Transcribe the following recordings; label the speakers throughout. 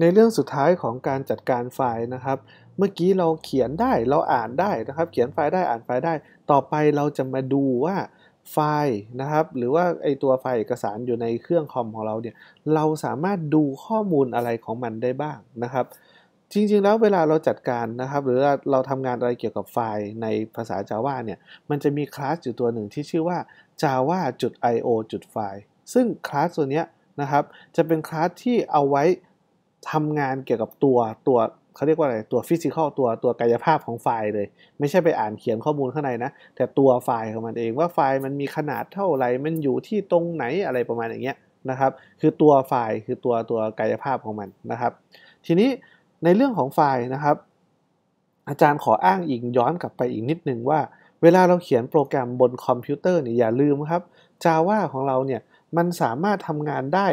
Speaker 1: ในเรื่องสุดท้ายของการจัดการไฟล์นะครับ เมื่อกี้เราเขียนได้เราอ่านได้นะครับเขียนไฟล์ได้อ่านไฟล์ได้ ต่อไปเราจะมาดูว่าไฟล์นะครับ หรือว่าไอตัวไฟล์เอกสารอยู่ในเครื่องคอมของเราเนี่ย เราสามารถดูข้อมูลอะไรของมันได้บ้างนะครับ จริง ๆแล้วเวลาเราจัดการนะครับ หรือเราทำงานอะไรเกี่ยวกับไฟล์ในภาษา Java เนี่ย มันจะมีคลาสอยู่ตัวหนึ่งที่ชื่อว่า java.io.file ซึ่งคลาสตัวเนี้ยนะครับ จะเป็นคลาสที่เอาไว้ทำงานเกี่ยวกับตัวตัวเขาเรียกว่าอะไรตัวฟิสิกอลตัวตัวกายภาพของไฟล์เลย ไม่ใช่ไปอ่านเขียนข้อมูลข้างในนะแต่ตัวไฟล์ของมันเองว่าไฟล์มันมีขนาดเท่าไหร่มันอยู่ที่ตรงไหนอะไรประมาณอย่างเงี้ยนะครับคือตัวไฟล์คือตัวตัวกายภาพของมันนะครับ ทีนี้ในเรื่องของไฟล์นะครับ อาจารย์ขออ้างอิงย้อนกลับไปอีกนิดนึงว่า เวลาเราเขียนโปรแกรมบนคอมพิวเตอร์เนี่ยอย่าลืมครับ Java ของเราเนี่ยมันสามารถทำงานได้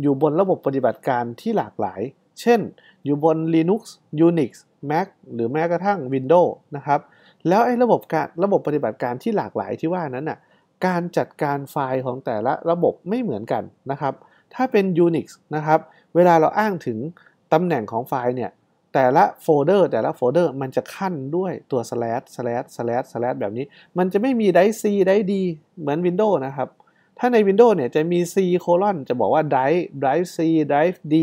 Speaker 1: อยู่บนระบบปฏิบัติการที่หลากหลายเช่นอยู่บน Linux Unix Mac หรือแม้กระทั่ง Windows นะครับแล้วไอ้ระบบการระบบปฏิบัติการที่หลากหลายที่ว่านั้นน่ะการจัดการไฟล์ของแต่ละระบบไม่เหมือนกันนะครับ ถ้าเป็น Unix นะครับ เวลาเราอ้างถึงตำแหน่งของไฟล์เนี่ยแต่ละโฟลเดอร์แต่ละโฟลเดอร์มันจะขั้นด้วยตัว slash slash slash slash แบบนี้ มันจะไม่มีไดซีไดดีเหมือน Windows นะครับถ้าใน Windows เนี่ยจะมี C โคลอนจะบอกว่า drive drive C drive D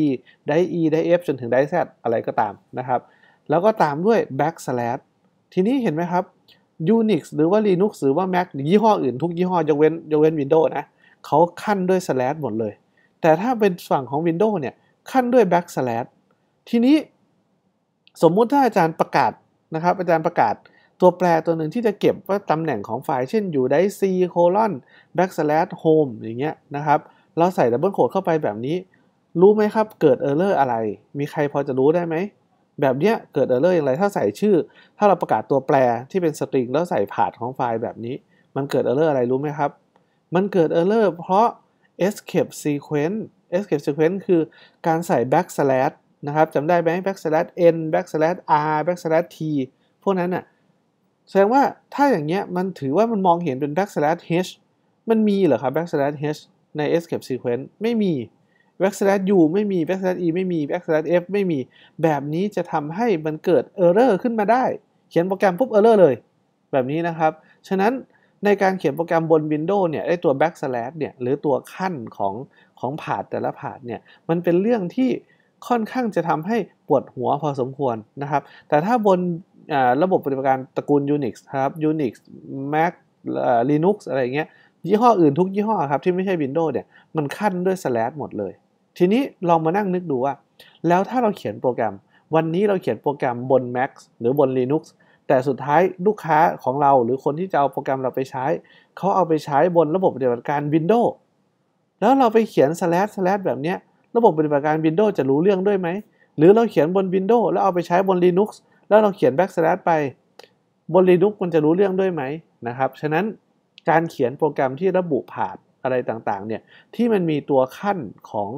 Speaker 1: drive E drive F จนถึง drive Z อะไรก็ตามนะครับ แล้วก็ตามด้วย backslash ทีนี้เห็นไหมครับ Unix หรือว่า Linux หรือว่า Mac หรือยี่ห้ออื่นทุก ยี่ห้อยกเว้นยกเว้น Windows นะเขาขั้นด้วย slash หมดเลย แต่ถ้าเป็นฝั่งของ Windows เนี่ยขั้นด้วย backslash ทีนี้สมมุติถ้าอาจารย์ประกาศนะครับอาจารย์ประกาศตัวแปรตัวหนึ่งที่จะเก็บว่าตำแหน่งของไฟล์ เช่นอยู่ได้ c colon backslash home อย่างเงี้ยนะครับ เราใส่ดับเบิลโคดเข้าไปแบบนี้ รู้ไหมครับ เกิด error อะไร มีใครพอจะรู้ได้ไหม แบบเนี้ยเกิด error อย่างไร ถ้าใส่ชื่อ ถ้าเราประกาศตัวแปรที่เป็นสตริงแล้วใส่ผ่านของไฟล์แบบนี้ มันเกิด error อะไรรู้ไหมครับ มันเกิด error เพราะ escape sequence escape sequence คือการใส่ backslash นะครับจำได้ไหม backslash n backslash r backslash t พวกนั้นอ่ะแสดงว่าถ้าอย่างเงี้ยมันถือว่ามันมองเห็นเป็น backslash h มันมีเหรอครับ backslash h ใน escape sequence ไม่มี backslash u ไม่มี backslash e ไม่มี backslash f ไม่มีแบบนี้จะทำให้มันเกิด error ขึ้นมาได้เขียนโปรแกรมปุ๊บ error เลย แบบนี้นะครับ ฉะนั้นในการเขียนโปรแกรมบน Windows เนี่ยไอตัว backslash เนี่ยหรือตัวขั้นของของผาดแต่ละผาดเนี่ยมันเป็นเรื่องที่ค่อนข้างจะทำให้ปวดหัวพอสมควรนะครับ แต่ถ้าบนระบบปฏิบัติการตระกูล Unix ครับ Unix Mac Linux อะไรเงี้ยยี่ห้ออื่นทุกยี่ห้อครับ ที่ไม่ใช่ Windows เนี่ยมันขั้นด้วย slash หมดเลย ทีนี้ลองมานั่งนึกดูว่า แล้วถ้าเราเขียนโปรแกรม วันนี้เราเขียนโปรแกรมบน Mac หรือบน Linux แต่สุดท้ายลูกค้าของเรา หรือคนที่จะเอาโปรแกรมเราไปใช้ เขาเอาไปใช้บนระบบปฏิบัติการ Windows แล้วเราไปเขียน slash slash แบบเนี้ยระบบปฏิบัติการ Windows จะรู้เรื่องด้วยไหมหรือเราเขียนบน Windows แล้วเอาไปใช้บน Linux แล้วเราเขียน backslash ไปบน Linux มันจะรู้เรื่องด้วยไหมนะครับ ฉะนั้นการเขียนโปรแกรมที่ระบุผ่านอะไรต่างๆเนี่ย ที่มันมีตัวขั้นของ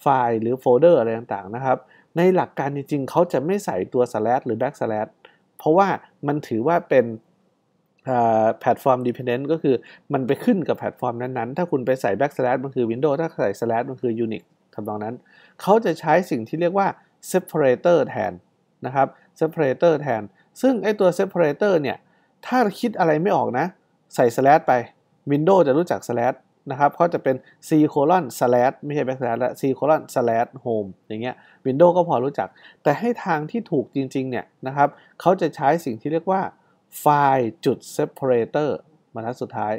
Speaker 1: ไฟล์หรือโฟลเดอร์อะไรต่างๆนะครับ ในหลักการจริงๆ เขาจะไม่ใส่ตัว slash หรือ backslash เพราะว่ามันถือว่าเป็นแพลตฟอร์ม dependent ก็คือมันไปขึ้นกับแพลตฟอร์มนั้นๆ ถ้าคุณไปใส่ backslash มันคือ Windows ถ้าใส่ slash มันคือ Unix ทำนองนั้นเขาจะใช้สิ่งที่เรียกว่า separator แทนนะครับ separator แทน ซึ่งไอตัว separator เนี่ย ถ้าคิดอะไรไม่ออกนะใส่ slash ไป Windows จะรู้จัก slash นะครับเขาจะเป็น c colon slash ไม่ใช่ backslash ละ c colon slash home อย่างเงี้ย Windows ก็พอรู้จัก แต่ให้ทางที่ถูกจริงๆ เนี่ยนะครับเขาจะใช้สิ่งที่เรียกว่าไฟล์จุด separator บรรทัดสุดท้าย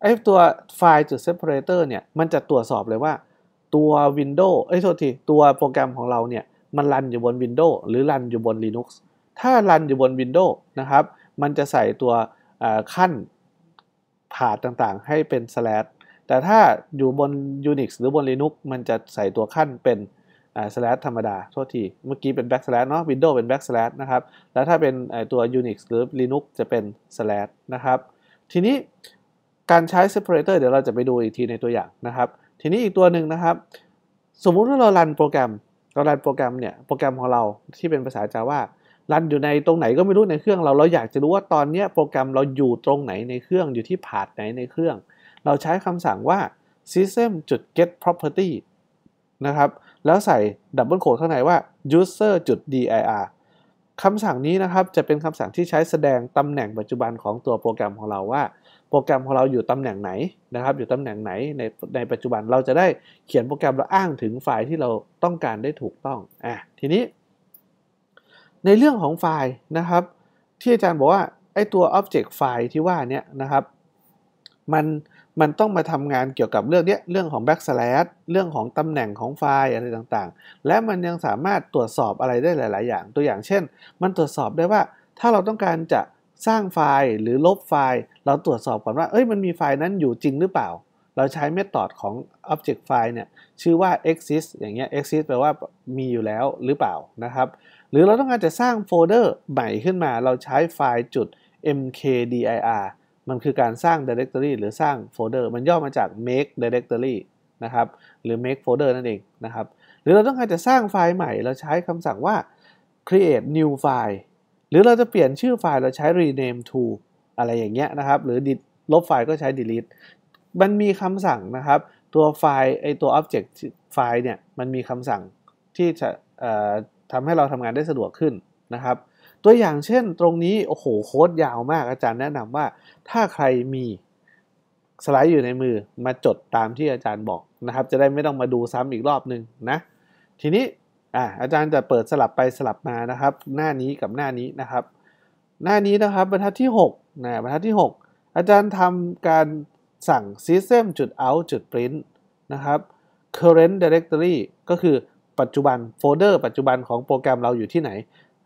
Speaker 1: ไอตัวไฟล์จุด separator เนี่ย มันจะตรวจสอบเลยว่าตัว Windows ไอ้โทษทีตัวโปรแกรมของเราเนี่ยมันรันอยู่บน Windows หรือรันอยู่บน Linux ถ้ารันอยู่บน Windows นะครับ มันจะใส่ตัวขั้น ผ่าต่างๆ ให้เป็น slash แต่ถ้าอยู่บน Unix หรือบน Linux มันจะใส่ตัวขั้นเป็นสแลชธรรมดาโทษทีเมื่อกี้เป็น backslash เนาะ Windows เป็น backslash นะครับ แล้วถ้าเป็นตัว Unix หรือ Linux จะเป็น slash นะครับ ทีนี้การใช้ separator เดี๋ยวเราจะไปดูอีกทีในตัวอย่างนะครับ ทีนี้อีกตัวหนึ่งนะครับ สมมุติว่าเรารันโปรแกรมเรารันโปรแกรมเนี่ยโปรแกรมของเราที่เป็นภาษาจาว่ารันอยู่ในตรงไหนก็ไม่รู้ในเครื่องเรา เราอยากจะรู้ว่าตอนนี้โปรแกรมเราอยู่ตรงไหนในเครื่องอยู่ที่ผาดไหนในเครื่อง เราใช้คำสั่งว่า system จุด get property นะครับแล้วใส่ดับเบิลโคดข้างในว่า user จุด dir คำสั่งนี้นะครับจะเป็นคำสั่งที่ใช้แสดงตำแหน่งปัจจุบันของตัวโปรแกรมของเราว่าโปรแกรมของเราอยู่ตำแหน่งไหนนะครับอยู่ตำแหน่งไหน ในในปัจจุบันเราจะได้เขียนโปรแกรมแล้วอ้างถึงไฟล์ที่เราต้องการได้ถูกต้อง อ่ะ ทีนี้ ในเรื่องของไฟล์นะครับ ที่อาจารย์บอกว่าไอ้ตัว object file ที่ว่านี้นะครับมันมันต้องมาทำงานเกี่ยวกับเรื่องเนี้ยเรื่องของ backslash เรื่องของตำแหน่งของไฟล์อะไรต่าง ๆ และมันยังสามารถตรวจสอบอะไรได้หลาย ๆอย่าง ตัวอย่างเช่น มันตรวจสอบได้ว่าถ้าเราต้องการจะสร้างไฟล์หรือลบไฟล์ เราตรวจสอบก่อนว่าเอ้ย มันมีไฟล์นั้นอยู่จริงหรือเปล่า เราใช้เมธอดของ object file เนี่ย ชื่อว่า exist อย่างเงี้ย exist แปลว่ามีอยู่แล้วหรือเปล่านะครับ หรือเราต้องการจะสร้างโฟลเดอร์ใหม่ขึ้นมา เราใช้ไฟล์จุด mkdir มันคือการสร้าง directory หรือสร้างโฟลเดอร์มันย่อมาจาก make directory นะครับ หรือ make folder นั่นเองนะครับ หรือเราต้องการจะสร้างไฟล์ใหม่ เราใช้คำสั่งว่า create new file หรือเราจะเปลี่ยนชื่อไฟล์เราใช้ rename to อะไรอย่างเงี้ยนะครับ หรือลบไฟล์ก็ใช้ delete มันมีคำสั่งนะครับ ตัวไฟล์ไอตัว object ไฟล์เนี่ยมันมีคำสั่งที่จะทำให้เราทำงานได้สะดวกขึ้นนะครับ ตัวอย่างเช่นตรงนี้โอ้โหโค้ดยาวมากอาจารย์แนะนำว่า ถ้าใครมีสไลด์อยู่ในมือมาจดตามที่อาจารย์บอกนะครับ จะได้ไม่ต้องมาดูซ้ำอีกรอบหนึ่งนะทีนี้อาาจารย์จะเปิดสลับไปสลับมานะครับ หน้านี้กับหน้านี้นะครับ หน้านี้นะครับบรรทัดที่6นะบรรทัดที่ 6 อาจารย์ทำการสั่ง system จุด out จุด print นะครับ current directory ก็คือปัจจุบัน โฟลเดอร์ปัจจุบันของโปรแกรมเราอยู่ที่ไหน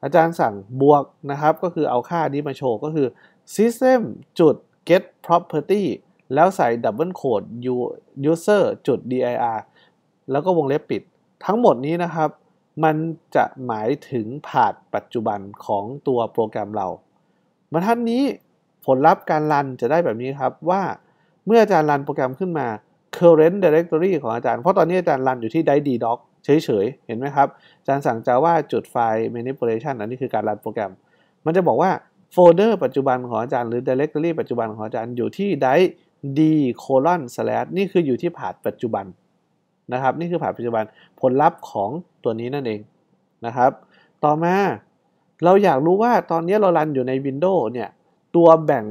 Speaker 1: อาจารย์สั่งบวกนะครับ ก็คือเอาค่านี้มาโชว์ก็คือ system จุด get property แล้วใส่ double code user จุด dir แล้วก็วงเล็บปิดทั้งหมดนี้นะครับมันจะหมายถึงผาดปัจจุบันของตัวโปรแกรมเราบรรทัดนี้ผลลัพธ์การรันจะได้แบบนี้ครับว่าเมื่ออาจารย์รันโปรแกรมขึ้นมา current directory ของอาจารย์ เพราะตอนนี้อาจารย์รันอยู่ที่ d doc เฉยๆ เห็นไหมครับอาจารย์สั่งาว่าจุดไฟล์ manipulation อันนี้คือการรันโปรแกรม มันจะบอกว่าโฟลเดอร์ปัจจุบันของอาจารย์หรือ directory ปัจจุบันของอาจารย์อยู่ที่ d d colon slash นี่คืออยู่ที่ผาดปัจจุบันนะครับนี่คือผ่านปัจจุบันผลลัพธ์ของตัวนี้นั่นเองนะครับ ต่อมาเราอยากรู้ว่าตอนนี้เรารันอยู่ใน Windows เนี่ยตัวแบ่ง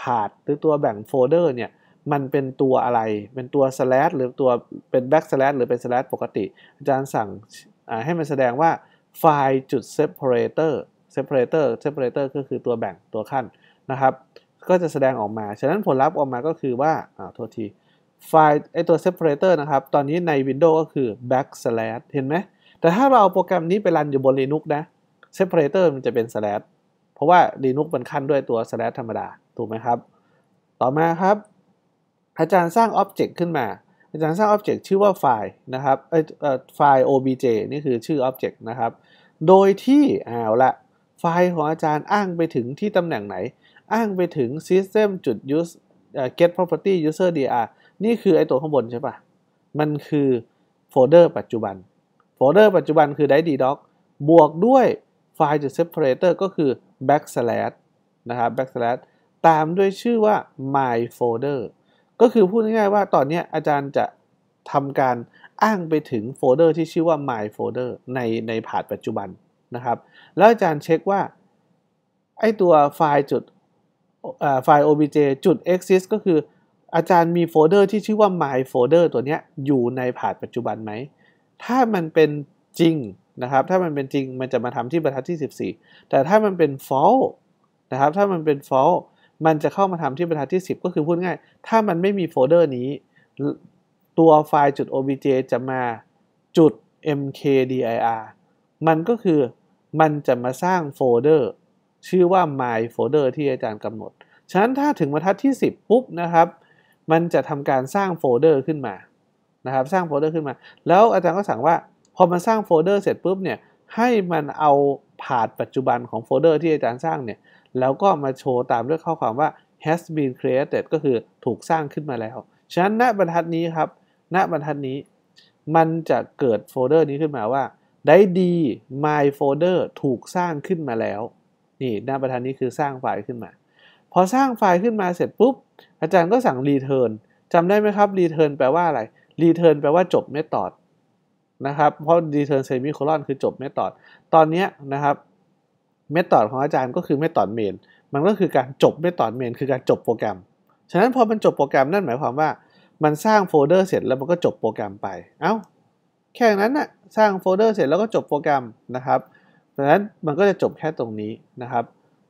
Speaker 1: ผาดหรือตัวแบ่งโฟลเดอร์เนี่ยมันเป็นตัวอะไรเป็นตัว slash หรือตัวเป็น back slash หรือเป็น slash ปกติ อาจารย์สั่งให้มันแสดงว่าไฟล์จุด separator separator separator ก็คือตัวแบ่งตัวขั้นนะครับ ก็จะแสดงออกมา ฉะนั้นผลลัพธ์ออกมาก็คือว่าอ่าโทษทีไฟล์ไอตัว separator นะครับ ตอนนี้ใน Windows ก็คือ backslash เห็นไหม แต่ถ้าเราเอาโปรแกรมนี้ไปรันอยู่บน Linux นะ separator มันจะเป็น slash เพราะว่า Linux มันขั้นด้วยตัว slash ธรรมดา ถูกไหมครับ ต่อมาครับ อาจารย์สร้างออ็บเจกต์ขึ้นมา อาจารย์สร้างออ็บเจกต์ชื่อว่าไฟล์นะครับ ไอไฟล์ obj นี่คือชื่อออ็บเจกต์นะครับ โดยที่ เอาละ ไฟล์ของอาจารย์อ้างไปถึงที่ตำแหน่งไหน อ้างไปถึง system จุด use get property user dr นี่คือไอตัวข้างบนใช่ปะมันคือโฟลเดอร์ปัจจุบัน โฟลเดอร์ปัจจุบันคือ d i ด็อกบวกด้วยไฟล์จุด separator ก็คือ backslash นะครับ backslash ตามด้วยชื่อว่า my folder ก็คือพูดง่ายๆว่าตอนนี้อาจารย์จะทำการอ้างไปถึงโฟลเดอร์ที่ชื่อว่า my folder ในในผาดปัจจุบันนะครับแล้วอาจารย์เช็คว่า ไอตัวไฟล์จุดไฟล์ obj จุด exist ก็คืออาจารย์มีโฟลเดอร์ที่ชื่อว่า my folder ตัวนี้อยู่ในผาดปัจจุบันไหม ถ้ามันเป็นจริงนะครับ ถ้ามันเป็นจริงมันจะมาทำที่บรรทัดที่ 14 แต่ถ้ามันเป็น false นะครับ ถ้ามันเป็น false มันจะเข้ามาทำที่บรรทัดที่ 10 ก็คือพูดง่าย ถ้ามันไม่มีโฟลเดอร์นี้ ตัวไฟล์จุด obj จะมาจุด mkdir มันก็คือมันจะมาสร้างโฟลเดอร์ชื่อว่า my folder ที่อาจารย์กำหนด ฉะนั้นถ้าถึงบรรทัดที่ 10 ปุ๊บนะครับมันจะทำการสร้างโฟลเดอร์ขึ้นมานะครับสร้างโฟลเดอร์ขึ้นมา แล้วอาจารย์ก็สั่งว่าพอมันสร้างโฟลเดอร์เสร็จปุ๊บเนี่ยให้มันเอาผาดปัจจุบันของโฟลเดอร์ที่อาจารย์สร้างเนี่ยแล้วก็มาโชว์ตามด้วยข้อความว่า has been created ก็คือถูกสร้างขึ้นมาแล้ว ฉะนั้นณบรรทัดนี้ครับณบรรทัดนี้มันจะเกิดโฟลเดอร์นี้ขึ้นมาว่าได้ดี my folder ถูกสร้างขึ้นมาแล้วนี่หน้าบรรทัดนี้คือสร้างไฟล์ขึ้นมาพอสร้างไฟล์ขึ้นมาเสร็จปุ๊บ อาจารย์ก็สั่ง return จำได้ไหมครับ return แปลว่าอะไร return แปลว่าจบเมธอดนะครับ เพราะ return semicolon คือจบเมธอดตอนนี้นะครับเมธอดของอาจารย์ก็คือเมธอดเมนมันก็คือการจบเมธอดเมนคือการจบโปรแกรมฉะนั้นพอมันจบโปรแกรมนั่นหมายความว่า มันสร้างโฟลเดอร์เสร็จแล้วมันก็จบโปรแกรมไปเอา้าแค่นั้นนะ่ะสร้างโฟลเดอร์เสร็จแล้วก็จบโปรแกรมนะครับดังนั้นมันก็จะจบแค่ตรงนี้นะครับ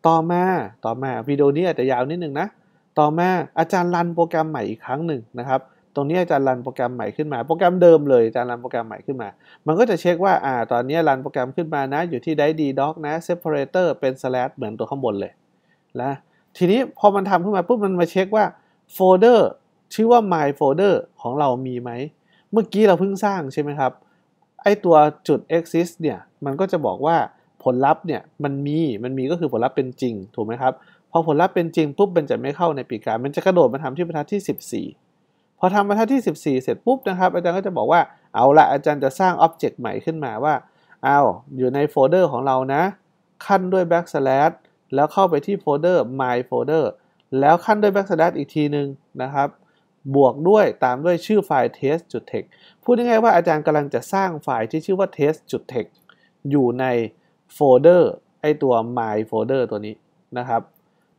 Speaker 1: ต่อมา ต่อมา วิดีโอนี้อาจจะยาวนิดนึงนะ ต่อมาอาจารย์รันโปรแกรมใหม่อีกครั้งหนึ่งนะครับ ตรงนี้อาจารย์รันโปรแกรมใหม่ขึ้นมา โปรแกรมเดิมเลย อาจารย์รันโปรแกรมใหม่ขึ้นมา มันก็จะเช็คว่าอ่าตอนนี้รันโปรแกรมขึ้นมานะ อยู่ที่ได้ดีด็อกนะ เซปเปอเรเตอร์เป็นสแลชเหมือนตัวข้างบนเลยนะทีนี้พอมันทำขึ้นมาปุ๊บ มันมาเช็คว่าโฟลเดอร์ชื่อว่า my folder ของเรามีไหม เมื่อกี้เราเพิ่งสร้างใช่ไหมครับ ไอตัวจุด exist เนี่ย มันก็จะบอกว่าผลลัพธ์เนี่ยมันมี มันมีก็คือผลลัพธ์เป็นจริงถูกไหมครับ พอผลลัพธ์เป็นจริงปุ๊บมันจะไม่เข้าในปีกามันจะกระโดดมาทำที่บรรทัดที่ 14 พอทำบรรทัดที่ 14 เสร็จปุ๊บนะครับ อาจารย์ก็จะบอกว่าเอาละอาจารย์จะสร้างอ็อบเจกต์ใหม่ขึ้นมาว่า เอา อยู่ในโฟลเดอร์ของเรานะขั้นด้วย backslash แล้วเข้าไปที่โฟลเดอร์ my folder แล้วขั้นด้วย backslash อีกทีหนึ่งนะครับ บวกด้วยตามด้วยชื่อไฟล์ t e s t t x t พูดง่ายๆว่าอาจารย์กำลังจะสร้างไฟล์ที่ชื่อว่า t e s t t x t อยู่ในโฟลเดอร์ไอตัว my folder ตัวนี้นะครับ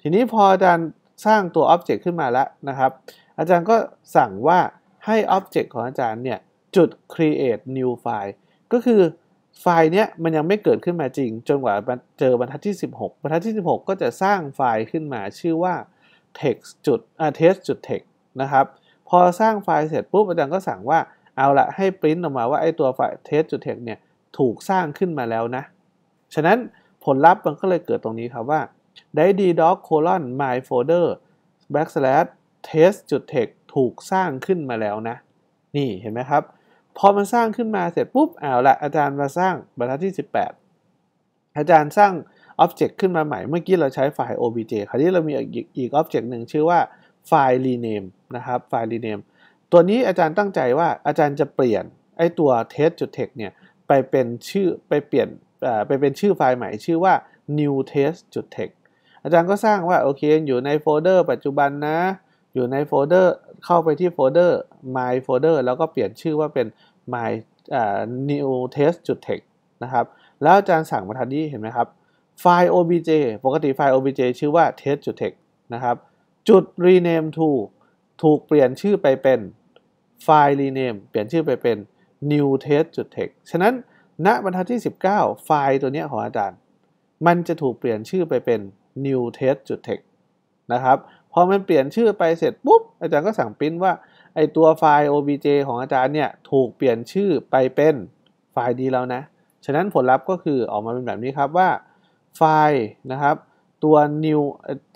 Speaker 1: ทีนี้พออาจารย์สร้างตัวออ็บเจกต์ขึ้นมาแล้วนะครับ อาจารย์ก็สั่งว่าให้ออ็บเจกต์ของอาจารย์เนี่ยจุด create new file ก็คือไฟล์เนี้ยมันยังไม่เกิดขึ้นมาจริง จนกว่าเจอบรรทัดที่ 16 บรรทัดที่ 16 ก็จะสร้างไฟล์ขึ้นมาชื่อว่า text จุดอ่า test จุด text นะครับ พอสร้างไฟล์เสร็จปุ๊บ อาจารย์ก็สั่งว่าเอาละให้ปริ้นออกมาว่าไอตัวไฟล์ test จุด text เนี่ยถูกสร้างขึ้นมาแล้วนะฉะนั้นผลลัพธ์มันก็เลยเกิดตรงนี้ครับว่า d d doc colon my folder backslash test จุด text ถูกสร้างขึ้นมาแล้วนะ นี่เห็นไหมครับ พอมันสร้างขึ้นมาเสร็จปุ๊บเอาละอาจารย์มาสร้างบรรทัดที่ 18 อาจารย์สร้างอ็อบเจกต์ขึ้นมาใหม่เมื่อกี้เราใช้ไฟล์ obj คราวนี้เรามีอีกอ็อบเจกต์หนึ่งชื่อว่า ไฟล์ rename นะครับไฟล์ rename ตัวนี้อาจารย์ตั้งใจว่าอาจารย์จะเปลี่ยนไอตัว test จุด text เนี่ยไปเป็นชื่อไปเปลี่ยนไปเป็นชื่อไฟล์ใหม่ชื่อว่า new test text อาจารย์ก็สร้างว่าโอเค อยู่ในโฟลเดอร์ปัจจุบันนะ อยู่ในโฟลเดอร์เข้าไปที่โฟลเดอร์ my folder แล้วก็เปลี่ยนชื่อว่าเป็น my new test text นะครับแล้วอาจารย์สั่งมาทันที้เห็นไหมครับไฟล์ obj ปกติไฟล์ obj ชื่อว่า test text นะครับจุด rename to ถูกเปลี่ยนชื่อไปเป็นไฟล์ rename เปลี่ยนชื่อไปเป็น new test text ฉะนั้นณบรรทัดที่ 19 ไฟล์ตัวนี้ของอาจารย์ มันจะถูกเปลี่ยนชื่อไปเป็น new test text นะครับ พอมันเปลี่ยนชื่อไปเสร็จปุ๊บ อาจารย์ก็สั่งพิมพ์ว่า ไอตัวไฟล์ obj ของอาจารย์เนี่ย ถูกเปลี่ยนชื่อไปเป็นไฟล์ดีแล้วนะ ฉะนั้นผลลัพธ์ก็คือออกมาเป็นแบบนี้ครับว่า ไฟล์นะครับ ตัว new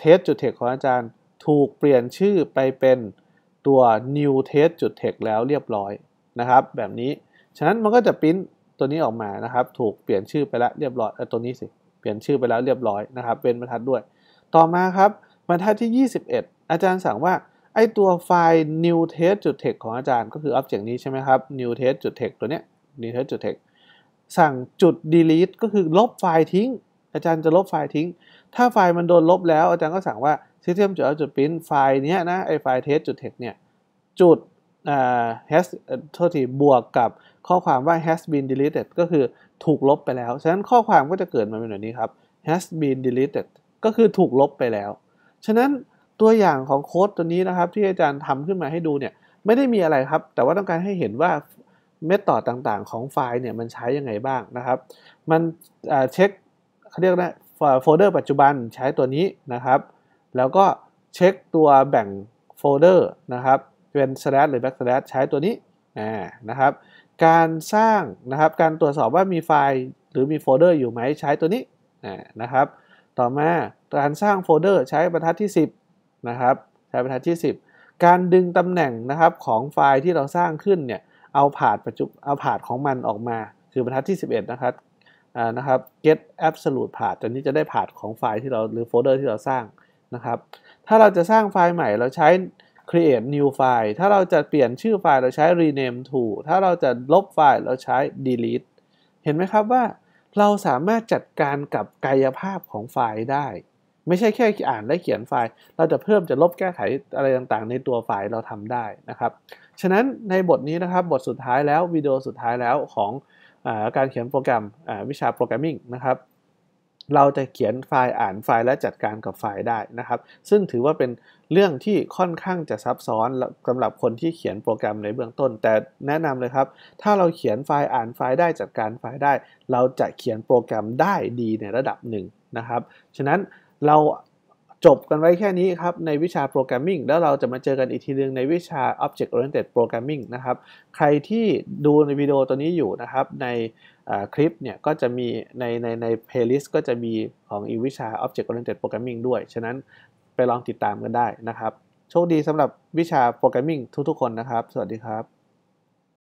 Speaker 1: test จุด text ของอาจารย์ ถูกเปลี่ยนชื่อไปเป็นตัว new test จุด text แล้วเรียบร้อยนะครับ แบบนี้ ฉะนั้นมันก็จะพิมพ์ตัวนี้ออกมานะครับ ถูกเปลี่ยนชื่อไปแล้วเรียบร้อยตัวนี้สิเปลี่ยนชื่อไปแล้วเรียบร้อยนะครับเป็นบรรทัดด้วย ต่อมาครับบรรทัดที่ 21 อาจารย์สั่งว่า ไอตัวไฟล์ new test text ของอาจารย์ก็คือ object นี้ใช่ไหมครับ new test text ตัวเนี้ย new test text สั่งจุด delete ก็คือลบไฟล์ทิ้ง อาจารย์จะลบไฟล์ทิ้ง ถ้าไฟล์มันโดนลบแล้วอาจารย์ก็สั่งว่า system จุดเอาจุด print ไฟล์เนี้ยนะไอไฟล์ test text เนี่ยจุด has โทษทีบวกกับข้อความว่า has been deleted ก็คือถูกลบไปแล้ว ฉะนั้นข้อความก็จะเกิดมาเป็นแบบนี้ครับ has been deleted ก็คือถูกลบไปแล้ว ฉะนั้นตัวอย่างของโค้ดตัวนี้นะครับ ที่อาจารย์ทำขึ้นมาให้ดูเนี่ยไม่ได้มีอะไรครับ แต่ว่าต้องการให้เห็นว่าเมธอดต่างๆ ของไฟล์เนี่ยมันใช้ยังไงบ้างนะครับ มันเช็คเขาเรียกนะโฟลเดอร์ปัจจุบันใช้ตัวนี้นะครับ แล้วก็เช็คตัวแบ่งโฟลเดอร์นะครับเป็น slash หรือ backslash ใช้ตัวนี้นะครับ การสร้างนะครับ การตรวจสอบว่ามีไฟล์หรือมีโฟลเดอร์อยู่ไหมใช้ตัวนี้นะครับ ต่อมาการสร้างโฟลเดอร์ใช้บรรทัดที่ 10นะครับใช้บรรทัดที่10การดึงตำแหน่งนะครับของไฟล์ที่เราสร้างขึ้นเนี่ยเอาผาดประจุเอาผาดของมันออกมา คือบรรทัดที่ 11นะครับนะครับ get absolute path ตัวนี้จะได้ผาดของไฟล์ที่เราหรือโฟลเดอร์ที่เราสร้างนะครับ ถ้าเราจะสร้างไฟล์ใหม่เราใช้ create new file ถ้าเราจะเปลี่ยนชื่อไฟล์เราใช้ rename to ถ้าเราจะลบไฟล์เราใช้ delete เห็นไหมครับว่าเราสามารถจัดการกับกายภาพของไฟล์ได้ ไม่ใช่แค่อ่านและเขียนไฟล์เราจะเพิ่มจะลบแก้ไขอะไรต่างๆ ในตัวไฟล์เราทำได้นะครับ ฉะนั้นในบทนี้นะครับบทสุดท้ายแล้ววิดีโอสุดท้ายแล้วของอการเขียนโปรแกรมวิชาโปรแกรมมิ่งนะครับเราจะเขียนไฟล์อ่านไฟล์และจัดการกับไฟล์ได้นะครับ ซึ่งถือว่าเป็นเรื่องที่ค่อนข้างจะซับซ้อนสำหรับคนที่เขียนโปรแกรมในเบื้องต้น แต่แนะนำเลยครับถ้าเราเขียนไฟล์อ่านไฟล์ได้จัดการไฟล์ได้ เราจะเขียนโปรแกรมได้ดีในระดับหนึ่งนะครับฉะนั้นเราจบกันไว้แค่นี้ครับในวิชาโปรแกรมมิ่งแล้วเราจะมาเจอกันอีกทีนึงในวิชา Object Oriented Programming นะครับ ใครที่ดูในวิดีโอตัวนี้อยู่นะครับ ในคลิปเนี่ยก็จะมีในในในเพลย์ลิสต์ก็จะมีของอีวิชา Object Oriented Programming ด้วย ฉะนั้นไปลองติดตามกันได้นะครับโชคดีสำหรับวิชาโปรแกรมมิ่งทุกๆคนนะครับสวัสดีครับ